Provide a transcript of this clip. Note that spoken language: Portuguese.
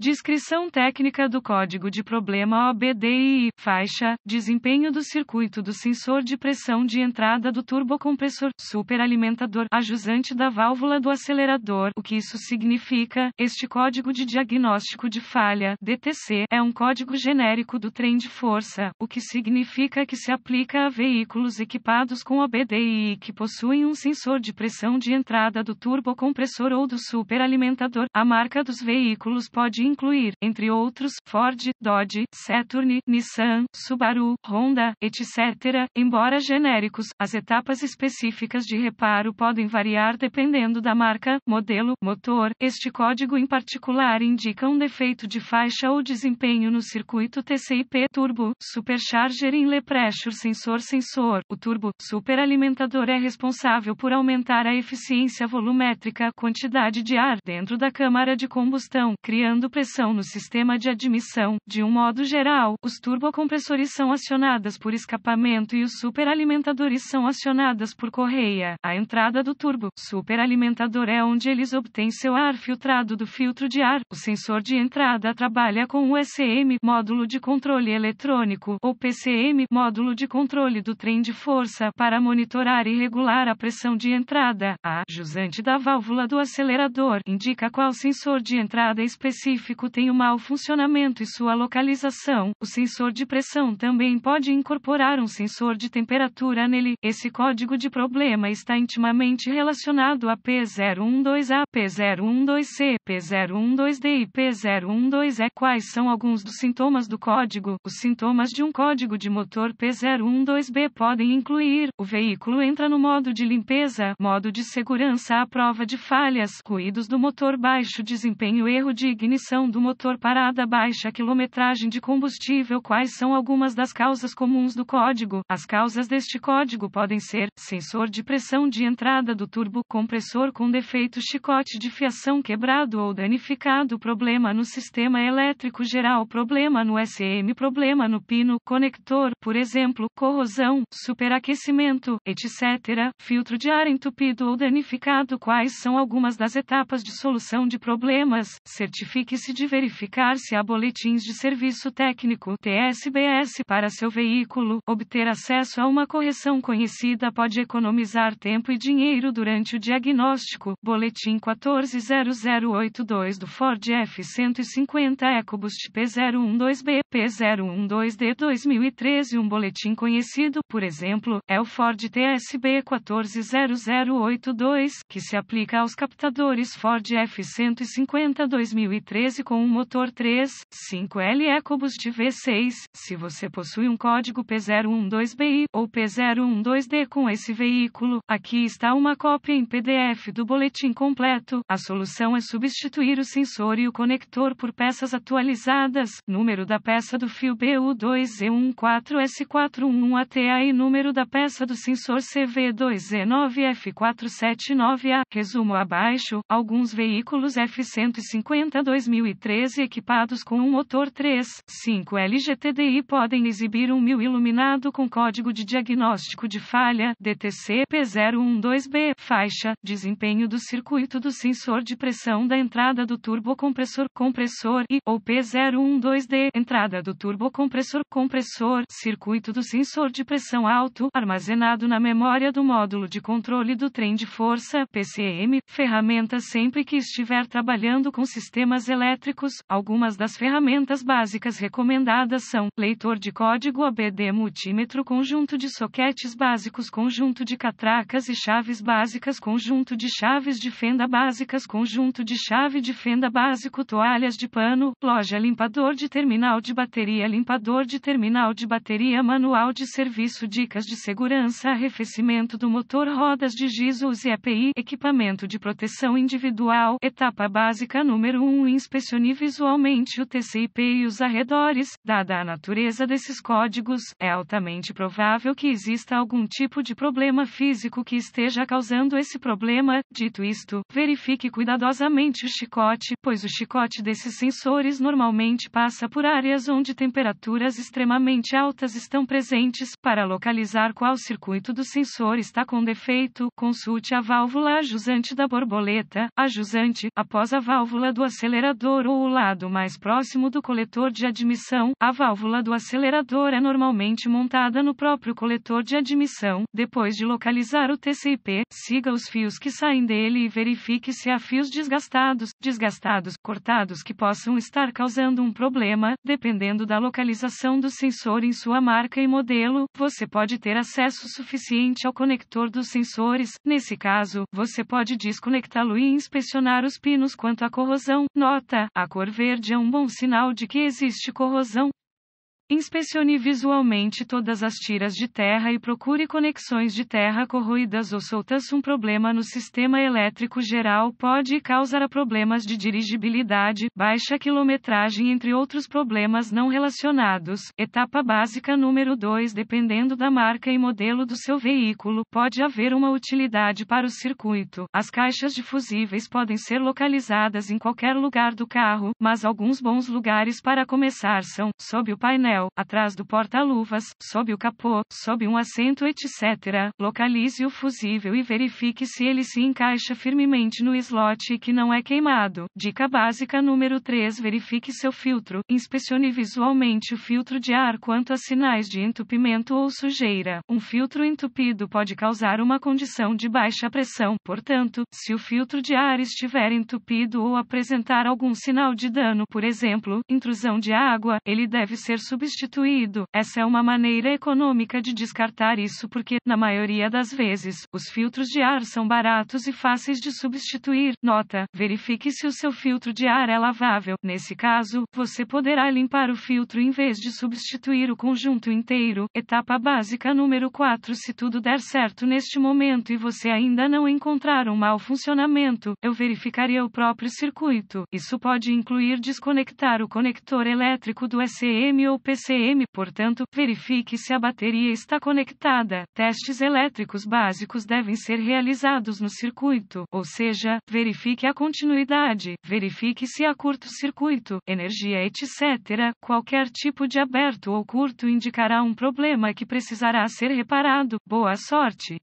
Descrição técnica do código de problema OBDI, faixa, desempenho do circuito do sensor de pressão de entrada do turbocompressor, superalimentador, ajusante da válvula do acelerador. O que isso significa? Este código de diagnóstico de falha, DTC, é um código genérico do trem de força, o que significa que se aplica a veículos equipados com OBDI que possuem um sensor de pressão de entrada do turbocompressor ou do superalimentador. A marca dos veículos pode incluir, entre outros, Ford, Dodge, Saturn, Nissan, Subaru, Honda, etc., embora genéricos, as etapas específicas de reparo podem variar dependendo da marca, modelo, motor. Este código em particular indica um defeito de faixa ou desempenho no circuito TCP turbo, supercharger inlet pressure sensor sensor. O turbo superalimentador é responsável por aumentar a eficiência volumétrica, quantidade de ar dentro da câmara de combustão, criando compressão no sistema de admissão, de um modo geral, os turbocompressores são acionadas por escapamento e os superalimentadores são acionadas por correia. A entrada do turbo superalimentador é onde eles obtêm seu ar filtrado do filtro de ar. O sensor de entrada trabalha com o SM, módulo de controle eletrônico, ou PCM, módulo de controle do trem de força, para monitorar e regular a pressão de entrada. A jusante da válvula do acelerador indica qual sensor de entrada específico tem um mau funcionamento e sua localização, o sensor de pressão também pode incorporar um sensor de temperatura nele. Esse código de problema está intimamente relacionado a P012A, P012C, P012D e P012E. Quais são alguns dos sintomas do código? Os sintomas de um código de motor P012B podem incluir: o veículo entra no modo de limpeza, modo de segurança à prova de falhas, ruídos do motor baixo desempenho, erro de ignição do motor parada baixa quilometragem de combustível quais são algumas das causas comuns do código. As causas deste código podem ser sensor de pressão de entrada do turbo, compressor com defeito, chicote de fiação quebrado ou danificado, problema no sistema elétrico geral, problema no SM, problema no pino, conector, por exemplo, corrosão, superaquecimento, etc., filtro de ar entupido ou danificado. Quais são algumas das etapas de solução de problemas? Certifique-se de verificar se há boletins de serviço técnico TSBS para seu veículo. Obter acesso a uma correção conhecida pode economizar tempo e dinheiro durante o diagnóstico. Boletim 140082 do Ford F-150 EcoBoost P012B, P012D 2013. Um boletim conhecido, por exemplo, é o Ford TSB 140082, que se aplica aos captadores Ford F-150 2013 com um motor 3.5L EcoBoost é de V6. Se você possui um código P012BI ou P012D com esse veículo, aqui está uma cópia em PDF do boletim completo. A solução é substituir o sensor e o conector por peças atualizadas, número da peça do fio BU2E14S411ATA e número da peça do sensor CV2E9F479A. Resumo abaixo, alguns veículos F150 2000 2013 equipados com um motor 3.5 LGTDI podem exibir um mil iluminado com código de diagnóstico de falha DTC P012B faixa desempenho do circuito do sensor de pressão da entrada do turbocompressor compressor e ou P012D entrada do turbocompressor compressor circuito do sensor de pressão alto armazenado na memória do módulo de controle do trem de força PCM ferramenta sempre que estiver trabalhando com sistemas elétricos biométricos. Algumas das ferramentas básicas recomendadas são: leitor de código ABD multímetro, conjunto de soquetes básicos, conjunto de catracas e chaves básicas, conjunto de chaves de fenda básicas, conjunto de chave de fenda básico, toalhas de pano, loja limpador de terminal de bateria, limpador de terminal de bateria, manual de serviço, dicas de segurança, arrefecimento do motor, rodas de giz, e EPI, equipamento de proteção individual, etapa básica número 1, inspeção inspecionei visualmente o TCP e os arredores, dada a natureza desses códigos, é altamente provável que exista algum tipo de problema físico que esteja causando esse problema. Dito isto, verifique cuidadosamente o chicote, pois o chicote desses sensores normalmente passa por áreas onde temperaturas extremamente altas estão presentes. Para localizar qual circuito do sensor está com defeito, consulte a válvula ajusante da borboleta, ajusante, após a válvula do acelerador retrovisor ou o lado mais próximo do coletor de admissão, a válvula do acelerador é normalmente montada no próprio coletor de admissão. Depois de localizar o TCP, siga os fios que saem dele e verifique se há fios desgastados, desgastados, cortados que possam estar causando um problema, dependendo da localização do sensor em sua marca e modelo, você pode ter acesso suficiente ao conector dos sensores, nesse caso, você pode desconectá-lo e inspecionar os pinos quanto à corrosão. Nota: a cor verde é um bom sinal de que existe corrosão, Inspecione visualmente todas as tiras de terra e procure conexões de terra corroídas ou soltas. Um problema no sistema elétrico geral pode causar problemas de dirigibilidade, baixa quilometragem, entre outros problemas não relacionados. Etapa básica número 2: Dependendo da marca e modelo do seu veículo, pode haver uma utilidade para o circuito. As caixas de fusíveis podem ser localizadas em qualquer lugar do carro, mas alguns bons lugares para começar são sob o painel atrás do porta-luvas, sob o capô, sob um assento, etc. Localize o fusível e verifique se ele se encaixa firmemente no slot e que não é queimado. Dica básica número 3: verifique seu filtro, inspecione visualmente o filtro de ar quanto a sinais de entupimento ou sujeira. Um filtro entupido pode causar uma condição de baixa pressão, portanto, se o filtro de ar estiver entupido ou apresentar algum sinal de dano, por exemplo, intrusão de água, ele deve ser substituído substituído. Essa é uma maneira econômica de descartar isso porque, na maioria das vezes, os filtros de ar são baratos e fáceis de substituir. Nota: verifique se o seu filtro de ar é lavável. Nesse caso, você poderá limpar o filtro em vez de substituir o conjunto inteiro. Etapa básica número 4: se tudo der certo neste momento e você ainda não encontrar um mau funcionamento, eu verificaria o próprio circuito. Isso pode incluir desconectar o conector elétrico do ECM ou PC PCM, portanto, verifique se a bateria está conectada. Testes elétricos básicos devem ser realizados no circuito, ou seja, verifique a continuidade, verifique se há curto-circuito, energia, etc. Qualquer tipo de aberto ou curto indicará um problema que precisará ser reparado. Boa sorte!